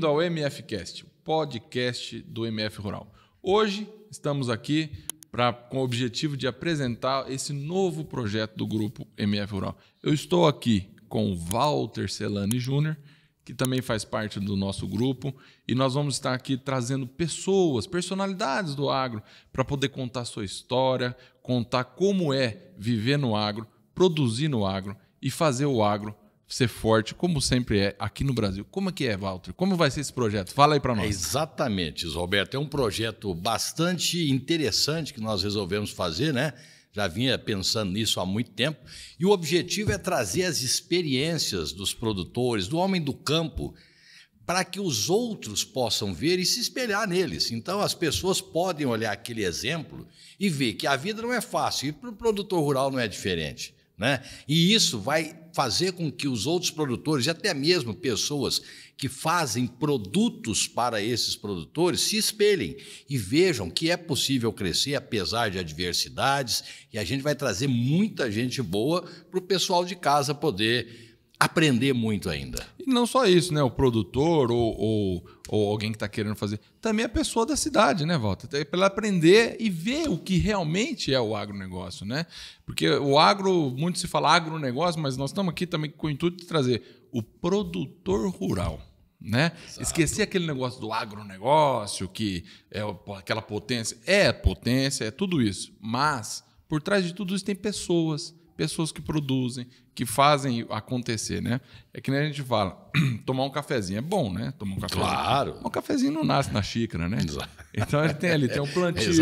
Bem-vindo ao MFcast, o podcast do MF Rural. Hoje estamos aqui pra, com o objetivo de apresentar esse novo projeto do grupo MF Rural. Eu estou aqui com o Walter Celani Júnior, que também faz parte do nosso grupo, e nós vamos estar aqui trazendo pessoas, personalidades do agro, para poder contar sua história, contar como é viver no agro, produzir no agro e fazer o agro ser forte, como sempre é aqui no Brasil. Como é que é, Walter? Como vai ser esse projeto? Fala aí para nós. É exatamente, Roberto. É um projeto bastante interessante que nós resolvemos fazer, né? Já vinha pensando nisso há muito tempo. E o objetivo é trazer as experiências dos produtores, do homem do campo, para que os outros possam ver e se espelhar neles. Então, as pessoas podem olhar aquele exemplo e ver que a vida não é fácil. E para o produtor rural não é diferente. Né? E isso vai fazer com que os outros produtores, e até mesmo pessoas que fazem produtos para esses produtores, se espelhem e vejam que é possível crescer apesar de adversidades, e a gente vai trazer muita gente boa para o pessoal de casa poder aprender muito ainda. E não só isso, né? O produtor ou, ou, ou alguém que está querendo fazer. Também a pessoa da cidade, né, Walter? Então, é para aprender e ver o que realmente é o agronegócio, né? Porque o agro, muito se fala agronegócio, mas nós estamos aqui também com o intuito de trazer o produtor rural. Né? esqueci Esquecer aquele negócio do agronegócio, que é aquela potência. É potência, é tudo isso. Mas por trás de tudo isso tem pessoas, pessoas que produzem, que fazem acontecer, né? É que nem a gente fala, tomar um cafezinho é bom, né? Tomar um cafezinho. Claro. Um cafezinho não nasce na xícara, né? Então ele tem ali, tem o um plantio,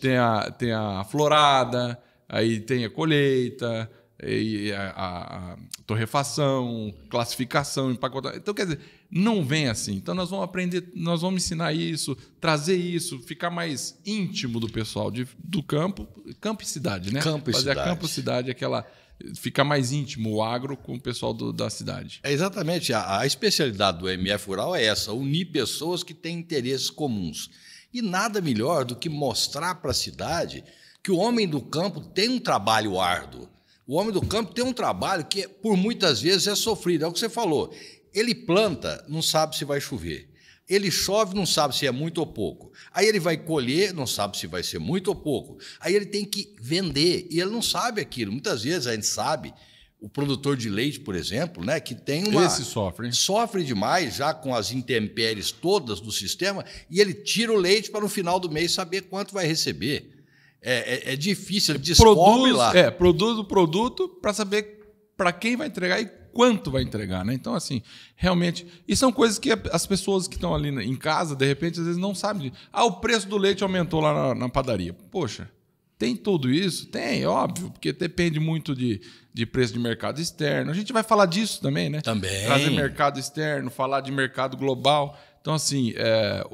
tem a, tem a florada, aí tem a colheita, e a, a, a torrefação, classificação, empacotamento. Então, quer dizer, não vem assim. Então, nós vamos aprender, nós vamos ensinar isso, trazer isso, ficar mais íntimo do pessoal de, do campo, campo e cidade, né? Campo e Fazer cidade. a campo cidade, aquela ficar mais íntimo o agro com o pessoal do, da cidade. É exatamente. A, a, especialidade do MF Rural é essa: unir pessoas que têm interesses comuns. E nada melhor do que mostrar para a cidade que o homem do campo tem um trabalho árduo. O homem do campo tem um trabalho que, por muitas vezes, é sofrido. É o que você falou. Ele planta, não sabe se vai chover. Ele chove, não sabe se é muito ou pouco. Aí ele vai colher, não sabe se vai ser muito ou pouco. Aí ele tem que vender e ele não sabe aquilo. Muitas vezes a gente sabe, o produtor de leite, por exemplo, né, que tem uma Esse sofre. Hein? Sofre demais já com as intempéries todas do sistema e ele tira o leite para no final do mês saber quanto vai receber. É, é, é difícil, ele produz, lá. É, produz o produto para saber para quem vai entregar e quanto vai entregar, né? Então, assim, realmente. E são coisas que as pessoas que estão ali em casa, de repente, às vezes não sabem. Ah, o preço do leite aumentou lá na, na padaria. Poxa, tem tudo isso? Tem, óbvio, porque depende muito de, de preço de mercado externo. A gente vai falar disso também, né? Também. Trazer mercado externo, falar de mercado global. Então, assim, é,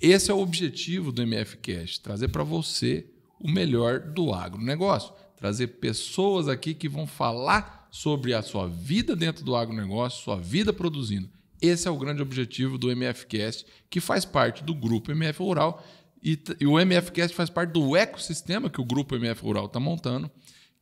esse é o objetivo do MF Cash, trazer para você o melhor do agronegócio. Trazer pessoas aqui que vão falar sobre a sua vida dentro do agronegócio, sua vida produzindo. Esse é o grande objetivo do MFCast, que faz parte do grupo MF Rural. E, e o MFCast faz parte do ecossistema que o grupo MF Rural está montando,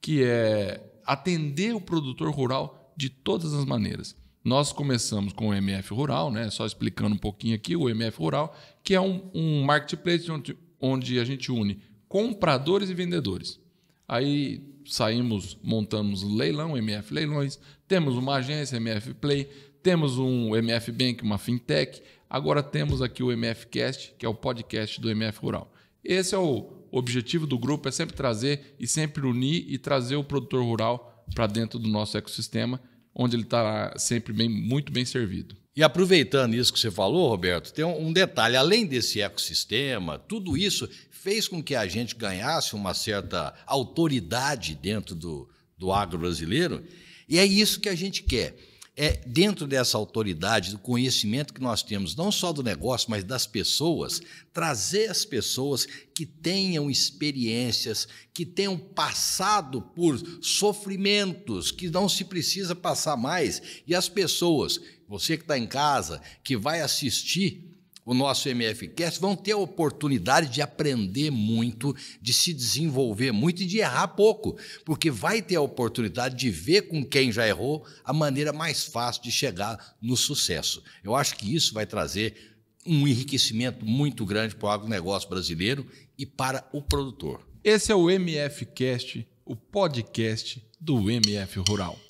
que é atender o produtor rural de todas as maneiras. Nós começamos com o MF Rural, né? só explicando um pouquinho aqui, o MF Rural, que é um, um marketplace onde, onde a gente une compradores e vendedores. Aí saímos, montamos leilão, MF Leilões, temos uma agência, MF Play, temos um MF Bank, uma fintech, agora temos aqui o MF Cast, que é o podcast do MF Rural. Esse é o objetivo do grupo, é sempre trazer e sempre unir e trazer o produtor rural para dentro do nosso ecossistema, onde ele está sempre bem, muito bem servido. E aproveitando isso que você falou, Roberto, tem um detalhe: além desse ecossistema, tudo isso fez com que a gente ganhasse uma certa autoridade dentro do, do agro brasileiro, e é isso que a gente quer é dentro dessa autoridade, do conhecimento que nós temos, não só do negócio, mas das pessoas, trazer as pessoas que tenham experiências, que tenham passado por sofrimentos que não se precisa passar mais. E as pessoas, você que está em casa, que vai assistir o nosso MFCast, vão ter a oportunidade de aprender muito, de se desenvolver muito e de errar pouco, porque vai ter a oportunidade de ver com quem já errou a maneira mais fácil de chegar no sucesso. Eu acho que isso vai trazer um enriquecimento muito grande para o agronegócio brasileiro e para o produtor. Esse é o MFCast, o podcast do MF Rural.